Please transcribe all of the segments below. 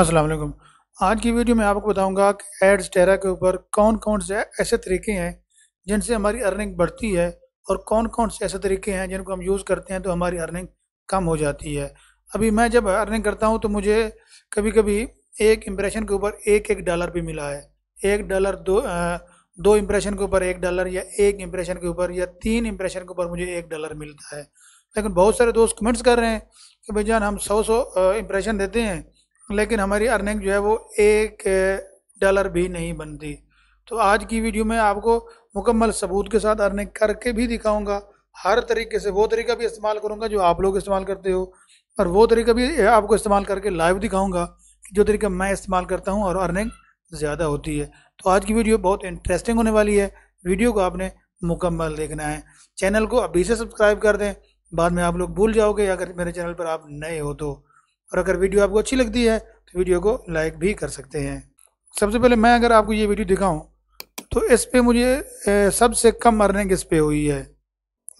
असलम आज की वीडियो में आपको बताऊंगा कि एड्स टेरा के ऊपर कौन कौन से ऐसे तरीके हैं जिनसे हमारी अर्निंग बढ़ती है और कौन कौन से ऐसे तरीके हैं जिनको हम यूज़ करते हैं तो हमारी अर्निंग कम हो जाती है अभी मैं जब अर्निंग करता हूँ तो मुझे कभी कभी एक इम्प्रेशन के ऊपर एक एक डॉलर भी मिला है एक डॉलर दो आ, दो इम्प्रेशन के ऊपर एक डॉलर या एक इम्प्रेशन के ऊपर या तीन इम्प्रेशन के ऊपर मुझे एक डॉलर मिलता है लेकिन बहुत सारे दोस्त कमेंट्स कर रहे हैं कि भाई जान हम सौ सौ इम्प्रेशन देते हैं लेकिन हमारी अर्निंग जो है वो एक डॉलर भी नहीं बनती तो आज की वीडियो में आपको मुकम्मल सबूत के साथ अर्निंग करके भी दिखाऊंगा हर तरीके से वो तरीका भी इस्तेमाल करूंगा जो आप लोग इस्तेमाल करते हो और वो तरीका भी आपको इस्तेमाल करके लाइव दिखाऊंगा जो तरीका मैं इस्तेमाल करता हूँ और अर्निंग ज़्यादा होती है तो आज की वीडियो बहुत इंटरेस्टिंग होने वाली है वीडियो को आपने मुकम्मल देखना है चैनल को अभी से सब्सक्राइब कर दें बाद में आप लोग भूल जाओगे अगर मेरे चैनल पर आप नए हो तो और अगर वीडियो आपको अच्छी लगती है तो वीडियो को लाइक भी कर सकते हैं सबसे पहले मैं अगर आपको ये वीडियो दिखाऊं तो इस पर मुझे सबसे कम अर्निंग इस पर हुई है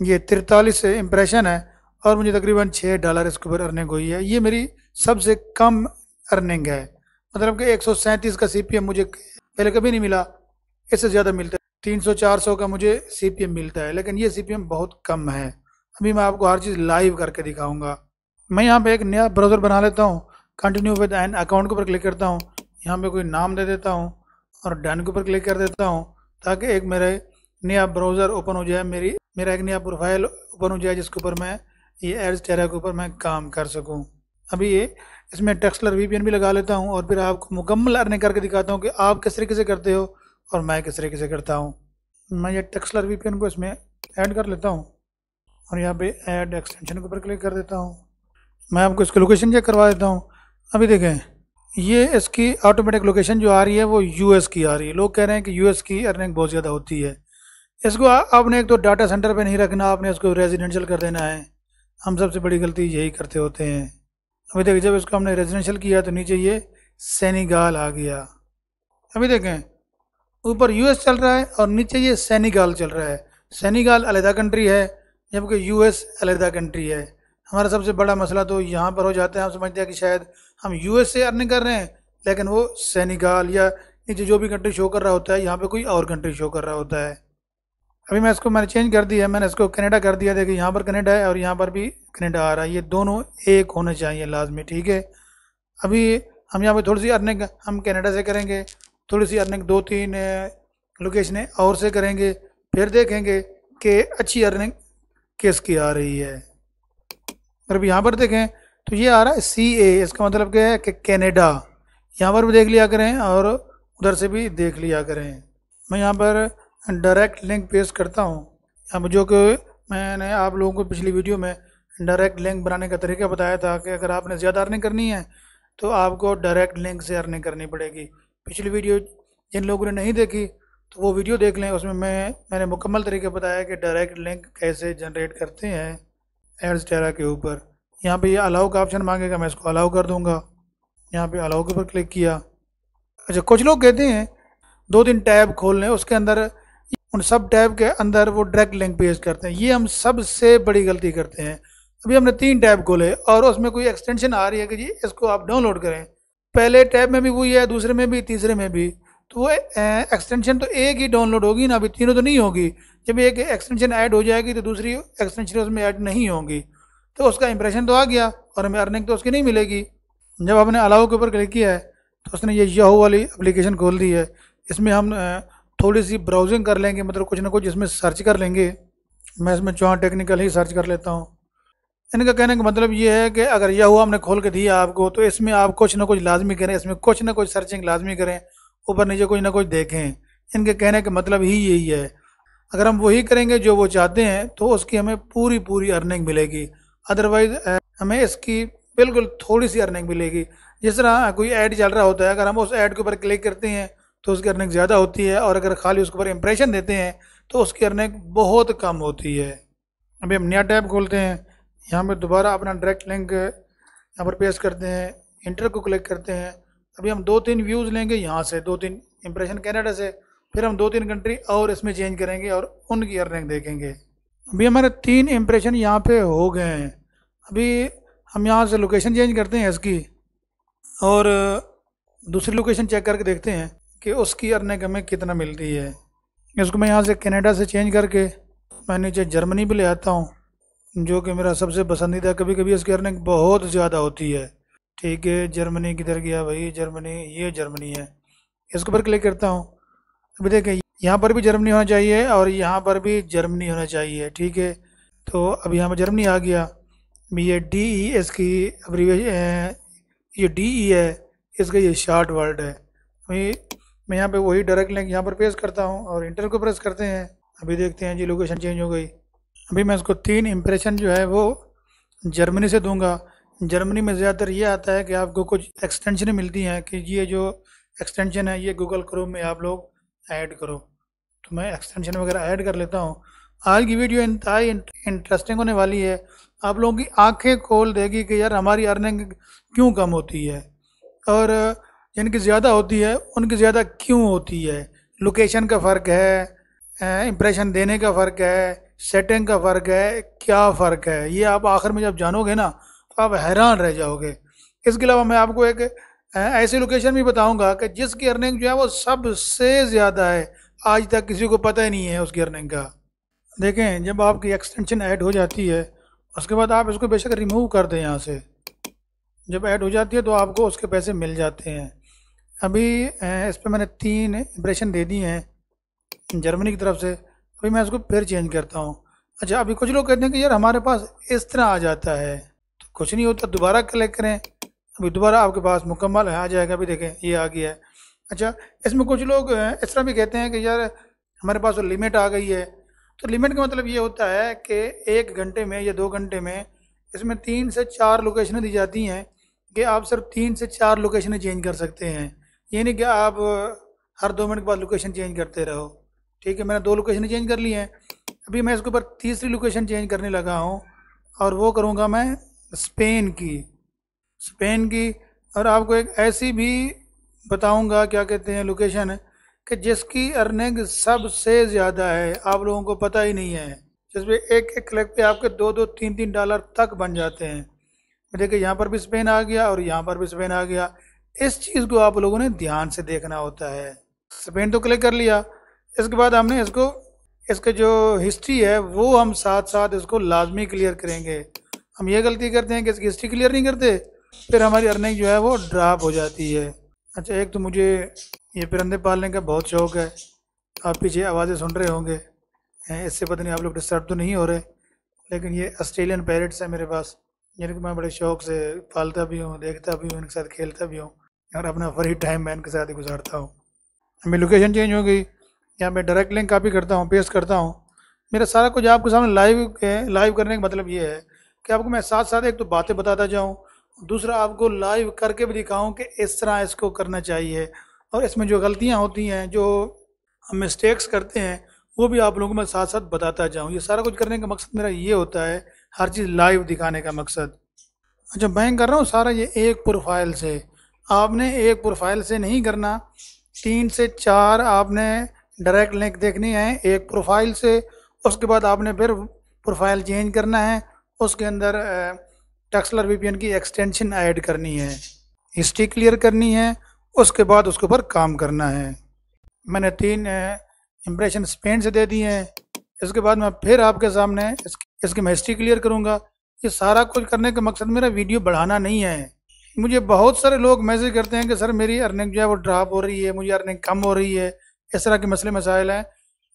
ये तिरतालीस इम्प्रेशन है और मुझे तकरीबन छः डॉलर इसके ऊपर अर्निंग हुई है ये मेरी सबसे कम अर्निंग है मतलब कि एक सौ सैंतीस का सी पी एम मुझे पहले कभी नहीं मिला इससे ज़्यादा मिलता है तीन सौ चार सौ का मुझे सी पी एम मिलता है लेकिन ये सी पी एम बहुत कम है अभी मैं आपको हर चीज़ लाइव करके दिखाऊँगा मैं यहाँ पे एक नया ब्राउज़र बना लेता हूँ कंटिन्यू विद एन अकाउंट के ऊपर क्लिक करता हूँ यहाँ पे कोई नाम दे देता हूँ और डन के ऊपर क्लिक कर देता हूँ ताकि एक मेरा नया ब्राउज़र ओपन हो जाए मेरी मेरा एक नया प्रोफाइल ओपन हो जाए जिसके ऊपर मैं ये एड्स टेरा के ऊपर मैं काम कर सकूँ अभी ये इसमें टेक्सलर वी भी लगा लेता हूँ और फिर आपको मुकम्मल अर्निंग करके दिखाता हूँ कि आप किस तरीके से करते हो और मैं किस तरीके से करता हूँ मैं ये टेक्सलर वी को इसमें ऐड कर लेता हूँ और यहाँ पे ऐड एक्सटेंशन के ऊपर क्लिक कर देता हूँ मैं आपको इसकी लोकेशन चेक करवा देता हूँ अभी देखें ये इसकी ऑटोमेटिक लोकेशन जो आ रही है वो यूएस की आ रही है लोग कह रहे हैं कि यूएस की अर्निंग बहुत ज़्यादा होती है इसको आपने एक तो डाटा सेंटर पे नहीं रखना आपने इसको रेजिडेंशियल कर देना है हम सबसे बड़ी गलती यही करते होते हैं अभी देखें जब इसको हमने रेजिडेंशियल किया तो नीचे ये सैनीगाल आ गया अभी देखें ऊपर यूएस चल रहा है और नीचे ये सैनीगाल चल रहा है सैनीगाल अलहदा कंट्री है जबकि यूएस अलहदा कंट्री है हमारा सबसे बड़ा मसला तो यहाँ पर हो जाता है हम समझते हैं कि शायद हम यूएस से अर्निंग कर रहे हैं लेकिन वो सैनिकाल या नीचे जो भी कंट्री शो कर रहा होता है यहाँ पे कोई और कंट्री शो कर रहा होता है अभी मैं इसको मैंने चेंज कर दिया है मैंने इसको कनेडा कर दिया देखिए यहाँ पर कनेडा है और यहाँ पर भी कनेडा आ रहा है ये दोनों एक होने चाहिए लाजमी ठीक है अभी हम यहाँ पर थोड़ी सी अर्निंग हम कनेडा से करेंगे थोड़ी सी अर्निंग दो तीन लोकेशनें और से करेंगे फिर देखेंगे कि अच्छी अर्निंग किसकी आ रही है अगर मतलब यहाँ पर देखें तो ये आ रहा है सी ए इसका मतलब क्या है कि कैनेडा यहाँ पर भी देख लिया करें और उधर से भी देख लिया करें मैं यहाँ पर डायरेक्ट लिंक पेश करता हूँ अब जो कि मैंने आप लोगों को पिछली वीडियो में डायरेक्ट लिंक बनाने का तरीका बताया था कि अगर आपने ज़्यादा अर्निंग करनी है तो आपको डायरेक्ट लिंक से अर्निंग करनी पड़ेगी पिछली वीडियो जिन लोगों ने नहीं देखी तो वो वीडियो देख लें उसमें मैं मैंने मुकम्मल तरीके बताया कि डायरेक्ट लिंक कैसे जनरेट करते हैं एड्स टेरा के ऊपर यहाँ पे ये अलाउ का ऑप्शन मांगेगा मैं इसको अलाउ कर दूँगा यहाँ पे अलाउ के ऊपर क्लिक किया अच्छा कुछ लोग कहते हैं दो तीन टैब खोल लें उसके अंदर उन सब टैब के अंदर वो डायरेक्ट लिंक पेज करते हैं ये हम सबसे बड़ी गलती करते हैं अभी हमने तीन टैब खोले और उसमें कोई एक्सटेंशन आ रही है कि जी इसको आप डाउनलोड करें पहले टैब में भी वही है दूसरे में भी तीसरे में भी तो एक्सटेंशन तो एक ही डाउनलोड होगी ना अभी तीनों तो नहीं होगी जब एक एक्सटेंशन ऐड हो जाएगी तो दूसरी एक्सटेंशन उसमें ऐड नहीं होगी तो उसका इंप्रेशन तो आ गया और हमें अर्निंग तो उसकी नहीं मिलेगी जब हमने अलाउ के ऊपर क्लिक किया है तो उसने ये याहू वाली अप्लीकेशन खोल दी है इसमें हम थोड़ी सी ब्राउजिंग कर लेंगे मतलब कुछ ना कुछ इसमें सर्च कर लेंगे मैं इसमें चौहान टेक्निकल ही सर्च कर लेता हूँ इनका कहने का मतलब ये है कि अगर यह हुआ हमने खोल के दिया आपको तो इसमें आप कुछ ना कुछ लाजमी करें इसमें कुछ ना कुछ सर्चिंग लाजमी करें ऊपर नीचे कुछ ना कुछ देखें इनके कहने का मतलब ही यही है अगर हम वही करेंगे जो वो चाहते हैं तो उसकी हमें पूरी पूरी अर्निंग मिलेगी अदरवाइज हमें इसकी बिल्कुल थोड़ी सी अर्निंग मिलेगी जिस तरह कोई ऐड चल रहा होता है अगर हम उस ऐड के ऊपर क्लिक करते हैं तो उसकी अर्निंग ज़्यादा होती है और अगर खाली उसके ऊपर इंप्रेशन देते हैं तो उसकी अर्निंग बहुत कम होती है अभी हम नया टैब खोलते हैं यहाँ पर दोबारा अपना डायरेक्ट लिंक यहाँ पर पेश करते हैं इंटर को क्लिक करते हैं अभी हम दो तीन व्यूज़ लेंगे यहाँ से दो तीन इम्प्रेशन कैनेडा से फिर हम दो तीन कंट्री और इसमें चेंज करेंगे और उनकी अर्निंग देखेंगे अभी हमारे तीन इम्प्रेशन यहाँ पे हो गए हैं अभी हम यहाँ से लोकेशन चेंज करते हैं इसकी और दूसरी लोकेशन चेक करके देखते हैं कि उसकी अर्निंग हमें कितना मिलती है इसको मैं यहाँ से कनाडा से चेंज करके मैं नीचे जर्मनी भी ले आता हूँ जो कि मेरा सबसे पसंदीदा कभी कभी इसकी अर्निंग बहुत ज़्यादा होती है ठीक है जर्मनी किधर गया भाई जर्मनी ये जर्मनी है इसके ऊपर क्लिक करता हूँ अभी देखें यहाँ पर भी जर्मनी होना चाहिए और यहाँ पर भी जर्मनी होना चाहिए ठीक है तो अब यहाँ पर जर्मनी आ गया ये डी ई एस की ये डी ई e है इसका ये शार्ट वर्ड है अभी मैं यहाँ पे वही डायरेक्ट लिंक यहाँ पर प्रेस करता हूँ और इंटर को प्रेस करते हैं अभी देखते हैं जी लोकेशन चेंज हो गई अभी मैं इसको तीन इम्प्रेशन जो है वो जर्मनी से दूंगा जर्मनी में ज़्यादातर ये आता है कि आपको कुछ एक्सटेंशन मिलती हैं कि ये जो एक्सटेंशन है ये गूगल क्रोम में आप लोग ऐड करो तो मैं एक्सटेंशन वगैरह ऐड कर लेता हूँ आज की वीडियो इंतहा इंटरेस्टिंग होने वाली है आप लोगों की आंखें खोल देगी कि यार हमारी अर्निंग क्यों कम होती है और जिनकी ज़्यादा होती है उनकी ज़्यादा क्यों होती है लोकेशन का फ़र्क है इम्प्रेशन देने का फ़र्क है सेटिंग का फ़र्क है क्या फ़र्क है ये आप आखिर में जब जानोगे ना आप हैरान रह जाओगे इसके अलावा मैं आपको एक ऐसी लोकेशन भी बताऊंगा कि जिसकी अर्निंग जो है वो सबसे ज़्यादा है आज तक किसी को पता ही नहीं है उसकी अर्निंग का देखें जब आपकी एक्सटेंशन ऐड हो जाती है उसके बाद आप इसको बेशक रिमूव कर दें यहाँ से जब ऐड हो जाती है तो आपको उसके पैसे मिल जाते हैं अभी इस पर मैंने तीन इम्प्रेशन दे दिए हैं जर्मनी की तरफ से अभी मैं इसको फिर चेंज करता हूँ अच्छा अभी कुछ लोग कहते हैं कि यार हमारे पास इस तरह आ जाता है कुछ नहीं होता दोबारा कलेक्ट करें अभी दोबारा आपके पास मुकम्मल है आ जाएगा अभी देखें ये आ गया है अच्छा इसमें कुछ लोग इस तरह भी कहते हैं कि यार हमारे पास लिमिट तो आ गई है तो लिमिट का मतलब ये होता है कि एक घंटे में या दो घंटे में इसमें तीन से चार लोकेशनें दी जाती हैं कि आप सिर्फ तीन से चार लोकेशनें चेंज कर सकते हैं ये नहीं कि आप हर दो मिनट के बाद लोकेशन चेंज करते रहो ठीक है मैंने दो लोकेशन चेंज कर ली हैं अभी मैं इसके ऊपर तीसरी लोकेशन चेंज करने लगा हूँ और वो करूँगा मैं स्पेन की स्पेन की और आपको एक ऐसी भी बताऊंगा क्या कहते हैं लोकेशन है कि जिसकी अर्निंग सबसे ज़्यादा है आप लोगों को पता ही नहीं है जिसमें एक एक क्लिक पे आपके दो दो तीन तीन डॉलर तक बन जाते हैं देखिए यहाँ पर भी स्पेन आ गया और यहाँ पर भी स्पेन आ गया इस चीज़ को आप लोगों ने ध्यान से देखना होता है स्पेन तो क्लिक कर लिया इसके बाद हमने इसको इसके जो हिस्ट्री है वो हम साथ साथ इसको लाजमी क्लियर करेंगे हम ये गलती करते हैं कि इसकी हिस्ट्री क्लियर नहीं करते फिर हमारी अर्निंग जो है वो ड्राप हो जाती है अच्छा एक तो मुझे ये परिंदे पालने का बहुत शौक़ है आप पीछे आवाज़ें सुन रहे होंगे इससे पता नहीं आप लोग डिस्टर्ब तो नहीं हो रहे लेकिन ये ऑस्ट्रेलियन पैरट्स हैं मेरे पास जिनको मैं बड़े शौक़ से पालता भी हूँ देखता भी हूँ इनके साथ खेलता भी हूँ और अपना फ्री टाइम मैं इनके साथ ही गुजारता हूँ मेरी लोकेशन चेंज हो गई या मैं डायरेक्ट लिंक कापी करता हूँ पेस्ट करता हूँ मेरा सारा कुछ आपके सामने लाइव लाइव करने का मतलब ये है कि आपको मैं साथ साथ एक तो बातें बताता जाऊँ दूसरा आपको लाइव करके भी दिखाऊँ कि इस तरह इसको करना चाहिए और इसमें जो गलतियाँ होती हैं जो हम मिस्टेक्स करते हैं वो भी आप लोगों को मैं साथ साथ बताता जाऊँ ये सारा कुछ करने का मकसद मेरा ये होता है हर चीज़ लाइव दिखाने का मकसद अच्छा मैं कर रहा हूँ सारा ये एक प्रोफाइल से आपने एक प्रोफाइल से नहीं करना तीन से चार आपने डायरेक्ट लिंक देखनी है एक प्रोफाइल से उसके बाद आपने फिर प्रोफाइल चेंज करना है उसके अंदर टक्सलर वी की एक्सटेंशन ऐड करनी है हिस्ट्री क्लियर करनी है उसके बाद उसके ऊपर काम करना है मैंने तीन इम्प्रेशन स्पेन से दे दिए हैं इसके बाद मैं फिर आपके सामने इसकी, इसकी मैं हिस्ट्री क्लियर करूँगा ये सारा कुछ करने का मकसद मेरा वीडियो बढ़ाना नहीं है मुझे बहुत सारे लोग मैसेज करते हैं कि सर मेरी अर्निंग जो है वो ड्राप हो रही है मुझे अर्निंग कम हो रही है इस तरह के मसले मसाइल हैं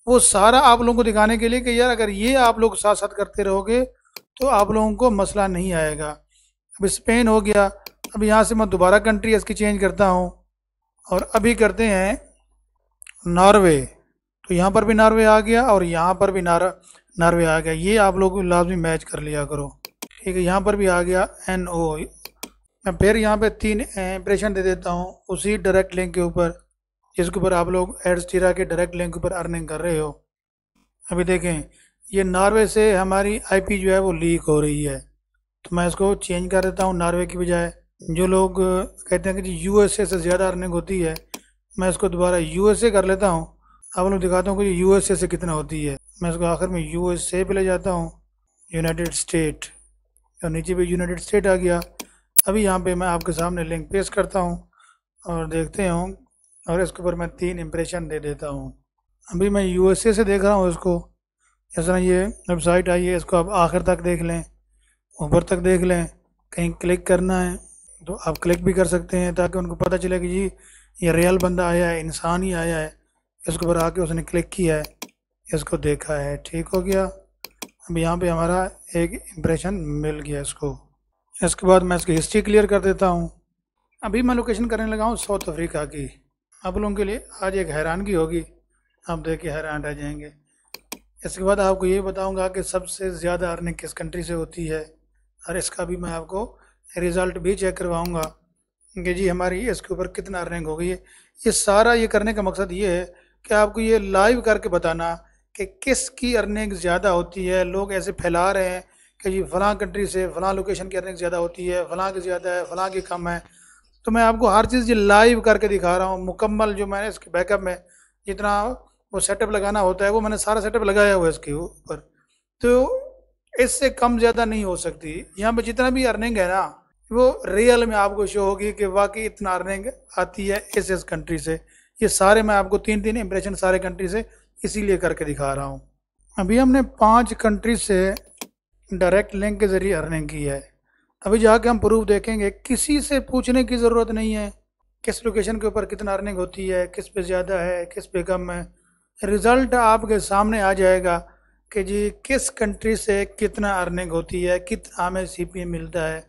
वो सारा आप लोगों को दिखाने के लिए कि यार अगर ये आप लोग साथ साथ करते रहोगे तो आप लोगों को मसला नहीं आएगा अब स्पेन हो गया अब यहाँ से मैं दोबारा कंट्री इसकी चेंज करता हूँ और अभी करते हैं नॉर्वे तो यहाँ पर भी नॉर्वे आ गया और यहाँ पर भी नार नॉर्वे आ गया ये आप लोग लाजमी मैच कर लिया करो ठीक है यहाँ पर भी आ गया एन ओ मैं फिर यहाँ पे तीन इंप्रेशन दे देता हूँ उसी डायरेक्ट लिंक के ऊपर जिसके ऊपर आप लोग एड्स टीरा के डायरेक्ट लिंक ऊपर अर्निंग कर रहे हो अभी देखें ये नॉर्वे से हमारी आईपी जो है वो लीक हो रही है तो मैं इसको चेंज कर देता हूँ नॉर्वे की बजाय जो लोग कहते हैं कि जी यूएसए से ज़्यादा अर्निंग होती है मैं इसको दोबारा यूएसए कर लेता हूँ अब लोग दिखाता हूँ कि यूएसए से कितना होती है मैं इसको आखिर में यूएसए पे ले जाता हूँ यूनाइटेड स्टेट और नीचे भी यूनाइटेड स्टेट आ गया अभी यहाँ पे मैं आपके सामने लिंक पेश करता हूँ और देखते हूँ और इसके ऊपर मैं तीन इम्प्रेशन दे देता हूँ अभी मैं यूएसए से देख रहा हूँ इसको इस तरह ये वेबसाइट आई है इसको आप आखिर तक देख लें ऊपर तक देख लें कहीं क्लिक करना है तो आप क्लिक भी कर सकते हैं ताकि उनको पता चले कि जी ये रियल बंदा आया है इंसान ही आया है इसके ऊपर आके उसने क्लिक किया है इसको देखा है ठीक हो गया अब यहाँ पे हमारा एक इम्प्रेशन मिल गया इसको इसके बाद मैं इसकी हिस्ट्री क्लियर कर देता हूँ अभी मैं लोकेशन करने लगा हूँ साउथ अफ्रीका की आप लोगों के लिए आज एक हैरानगी होगी आप देख के हैरान रह जाएंगे इसके बाद आपको ये बताऊंगा कि सबसे ज़्यादा अर्निंग किस कंट्री से होती है और इसका भी मैं आपको रिज़ल्ट भी चेक करवाऊँगा कि जी हमारी इसके ऊपर कितना अर्निंग हो गई है ये सारा ये करने का मकसद ये है कि आपको ये लाइव करके बताना कि किस की अर्निंग ज़्यादा होती है लोग ऐसे फैला रहे हैं कि जी फ़लाँ कंट्री से फ़लाँ लोकेशन की अर्निंग ज़्यादा होती है फ़लाँ की ज़्यादा है फ़लाँ की कम है तो मैं आपको हर चीज़ ये लाइव करके दिखा रहा हूँ मुकम्मल जो मैंने इसके बैकअप में जितना वो सेटअप लगाना होता है वो मैंने सारा सेटअप लगाया हुआ है इसके ऊपर तो इससे कम ज़्यादा नहीं हो सकती यहाँ पर जितना भी अर्निंग है ना वो रियल में आपको शो होगी कि वाकई इतना अर्निंग आती है इस इस कंट्री से ये सारे मैं आपको तीन तीन इम्प्रेशन सारे कंट्री से इसीलिए करके दिखा रहा हूँ अभी हमने पांच कंट्री से डायरेक्ट लिंक के ज़रिए अर्निंग की है अभी जाके हम प्रूफ देखेंगे किसी से पूछने की ज़रूरत नहीं है किस लोकेशन के ऊपर कितना अर्निंग होती है किस पे ज़्यादा है किस पे कम है रिज़ल्ट आपके सामने आ जाएगा कि जी किस कंट्री से कितना अर्निंग होती है कितना हमें सी पी एम मिलता है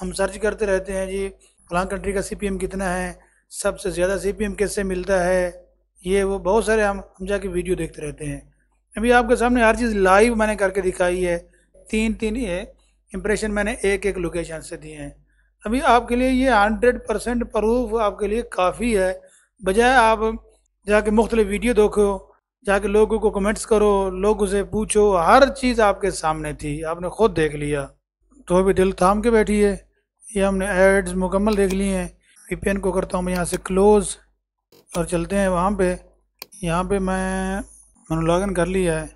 हम सर्च करते रहते हैं जी फलां कंट्री का सी पी एम कितना है सबसे ज़्यादा सी पी एम किससे मिलता है ये वो बहुत सारे हम हम जाके वीडियो देखते रहते हैं अभी आपके सामने हर चीज़ लाइव मैंने करके दिखाई है तीन तीन ये इम्प्रेशन मैंने एक एक लोकेशन से दिए हैं अभी आपके लिए ये हंड्रेड परसेंट प्रूफ आपके लिए काफ़ी है बजाय आप जाके मुख्तलिफ वीडियो देखो जाके लोगों को कमेंट्स करो लोगों से पूछो हर चीज़ आपके सामने थी आपने खुद देख लिया तो अभी दिल थाम के बैठी है ये हमने एड्स मुकम्मल देख लिए हैं एन को करता हूँ मैं यहाँ से क्लोज़ और चलते हैं वहाँ पे यहाँ पे मैं मैंने लॉगिन कर लिया है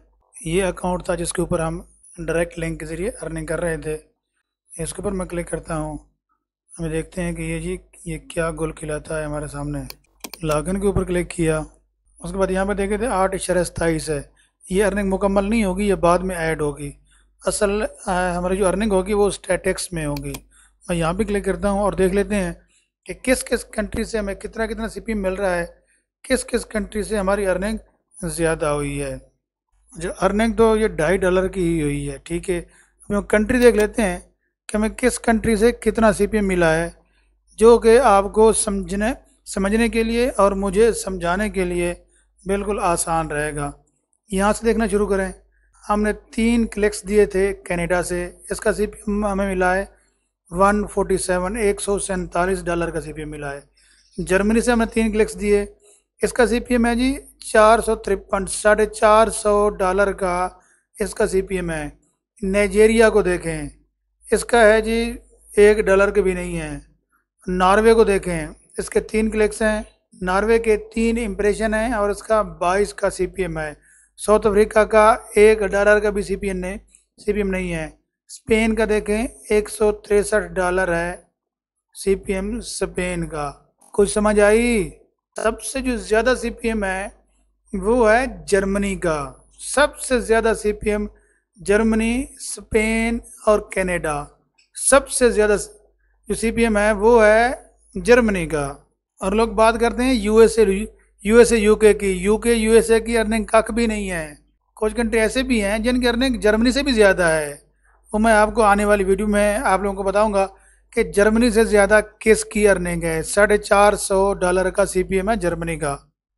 ये अकाउंट था जिसके ऊपर हम डायरेक्ट लिंक के ज़रिए अर्निंग कर रहे थे इसके ऊपर मैं क्लिक करता हूँ हमें देखते हैं कि ये जी ये क्या गोल खिलाता है हमारे सामने लॉगिन के ऊपर क्लिक किया उसके बाद यहाँ पे देखे थे आठ इशारा सताईस है ये अर्निंग मुकम्मल नहीं होगी ये बाद में ऐड होगी असल हमारी जो अर्निंग होगी वो स्टैटिक्स में होगी मैं यहाँ भी क्लिक करता हूँ और देख लेते हैं कि किस किस कंट्री से हमें कितना कितना सी मिल रहा है किस किस कंट्री से हमारी अर्निंग ज़्यादा हुई है जो अर्निंग तो ये ढाई डॉलर की ही हुई है ठीक है हम कंट्री देख लेते हैं कि हमें किस कंट्री से कितना सी मिला है जो कि आपको समझने समझने के लिए और मुझे समझाने के लिए बिल्कुल आसान रहेगा यहाँ से देखना शुरू करें हमने तीन क्लिक्स दिए थे कनाडा से इसका सी हमें मिला है वन फोर्टी सेवन एक सौ सैंतालीस डॉलर का सी मिला है जर्मनी से हमें तीन क्लिक्स दिए इसका सी है जी चार सौ तिरपन साढ़े चार सौ डॉलर का इसका सी है नाइजेरिया को देखें इसका है जी एक डॉलर के भी नहीं है नॉर्वे को देखें इसके तीन क्लिक्स हैं नॉर्वे के तीन इम्प्रेशन हैं और उसका बाईस का सी है साउथ अफ्रीका का एक डॉलर का भी सी पी ने सी नहीं है स्पेन का देखें एक सौ तिरसठ डॉलर है सी पी एम स्पेन का कुछ समझ आई सबसे जो ज़्यादा सी पी एम है वो है जर्मनी का सबसे ज़्यादा C P M Germany Spain और कनाडा सबसे ज़्यादा जो सी पी एम है वो है जर्मनी का और लोग बात करते हैं यूएसए यूएसए यूके की यूके यूएसए की अर्निंग कख भी नहीं है कुछ कंट्री ऐसे भी हैं जिनकी अर्निंग जर्मनी से भी ज़्यादा है वो मैं आपको आने वाली वीडियो में आप लोगों को बताऊंगा कि जर्मनी से ज़्यादा किस की अर्निंग है साढ़े चार सौ डॉलर का सी है जर्मनी का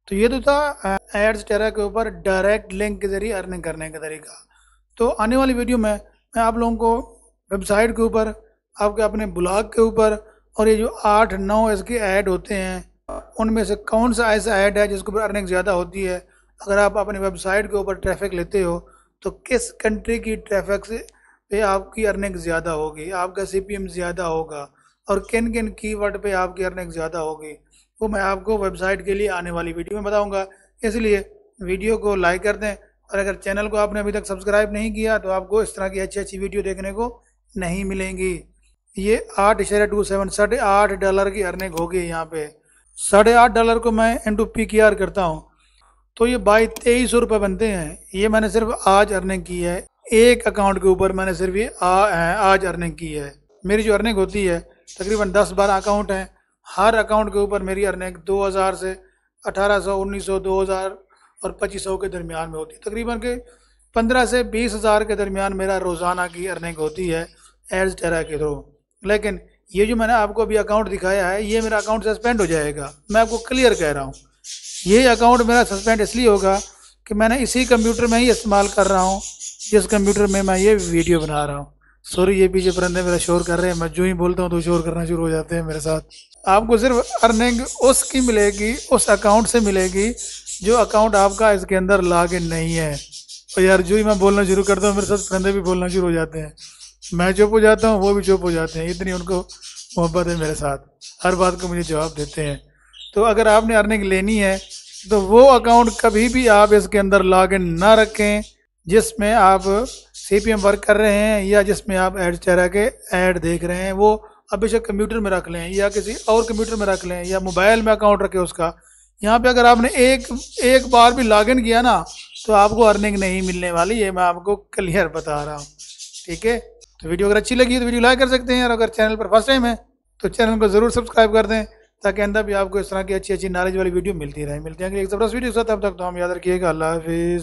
तो ये तो था एड्स टेरा के ऊपर डायरेक्ट लिंक के ज़रिए अर्निंग करने का तरीका तो आने वाली वीडियो में मैं आप लोगों को वेबसाइट के ऊपर आपके अपने ब्लॉग के ऊपर और ये जो आठ नौ इसके ऐड होते हैं उनमें से कौन सा ऐसा ऐड है जिसके ऊपर अर्निंग ज़्यादा होती है अगर आप अपनी वेबसाइट के ऊपर ट्रैफिक लेते हो तो किस कंट्री की ट्रैफिक से पे आपकी अर्निंग ज़्यादा होगी आपका सी ज़्यादा होगा और किन किन कीवर्ड पे आपकी अर्निंग ज़्यादा होगी वो मैं आपको वेबसाइट के लिए आने वाली वीडियो में बताऊँगा इसलिए वीडियो को लाइक कर दें और अगर चैनल को आपने अभी तक सब्सक्राइब नहीं किया तो आपको इस तरह की अच्छी अच्छी वीडियो देखने को नहीं मिलेंगी ये आठ इशारे टू सेवन साढ़े आठ डॉलर की अर्निंग होगी यहाँ पे साढ़े आठ डॉलर को मैं टू पी के आर करता हूँ तो ये बाई तेईस सौ रुपये बनते हैं ये मैंने सिर्फ आज अर्निंग की है एक अकाउंट के ऊपर मैंने सिर्फ ये आ, आज अर्निंग की है मेरी जो अर्निंग होती है तकरीबन दस बारह अकाउंट हैं हर अकाउंट के ऊपर मेरी अर्निंग दो हज़ार से अठारह सौ उन्नीस सौ दो हज़ार और पच्चीस सौ के दरमियान में होती है तकरीबन के पंद्रह से बीस हज़ार के दरमियान मेरा रोज़ाना की अर्निंग होती है एज टेरा के थ्रू लेकिन ये जो मैंने आपको अभी अकाउंट दिखाया है ये मेरा अकाउंट सस्पेंड हो जाएगा मैं आपको क्लियर कह रहा हूँ ये अकाउंट मेरा सस्पेंड इसलिए होगा कि मैंने इसी कंप्यूटर में ही इस्तेमाल कर रहा हूँ जिस कंप्यूटर में मैं ये वीडियो बना रहा हूँ सॉरी ये पीछे परंदे मेरा शोर कर रहे हैं मैं जो ही बोलता हूँ तो शोर करना शुरू हो जाते हैं मेरे साथ आपको सिर्फ अर्निंग उसकी मिलेगी उस अकाउंट से मिलेगी जो अकाउंट आपका इसके अंदर इन नहीं है और यार जो ही मैं बोलना शुरू करता हूँ मेरे साथ परंदे भी बोलना शुरू हो जाते हैं मैं चुप हो जाता हूँ वो भी चुप हो जाते हैं इतनी उनको मोहब्बत है मेरे साथ हर बात को मुझे जवाब देते हैं तो अगर आपने अर्निंग लेनी है तो वो अकाउंट कभी भी आप इसके अंदर लॉग इन ना रखें जिसमें आप सी पी एम वर्क कर रहे हैं या जिसमें आप एड चेहरा के ऐड देख रहे हैं वो अभी बेशक कंप्यूटर में रख लें या किसी और कंप्यूटर में रख लें या मोबाइल में अकाउंट रखें उसका यहाँ पे अगर आपने एक एक बार भी लॉगिन किया ना तो आपको अर्निंग नहीं मिलने वाली ये मैं आपको क्लियर बता रहा हूँ ठीक है तो वीडियो अगर अच्छी लगी तो वीडियो लाइक कर सकते हैं और अगर चैनल पर फर्स्ट टाइम है तो चैनल को ज़रूर सब्सक्राइब कर दें ताकि अंदर भी आपको इस तरह की अच्छी अच्छी नॉलेज वाली वीडियो मिलती रहे मिलती है एक ज़बरदस्त वीडियो के साथ अब तक तो हम याद रखिएगा अल्लाह हाफिज़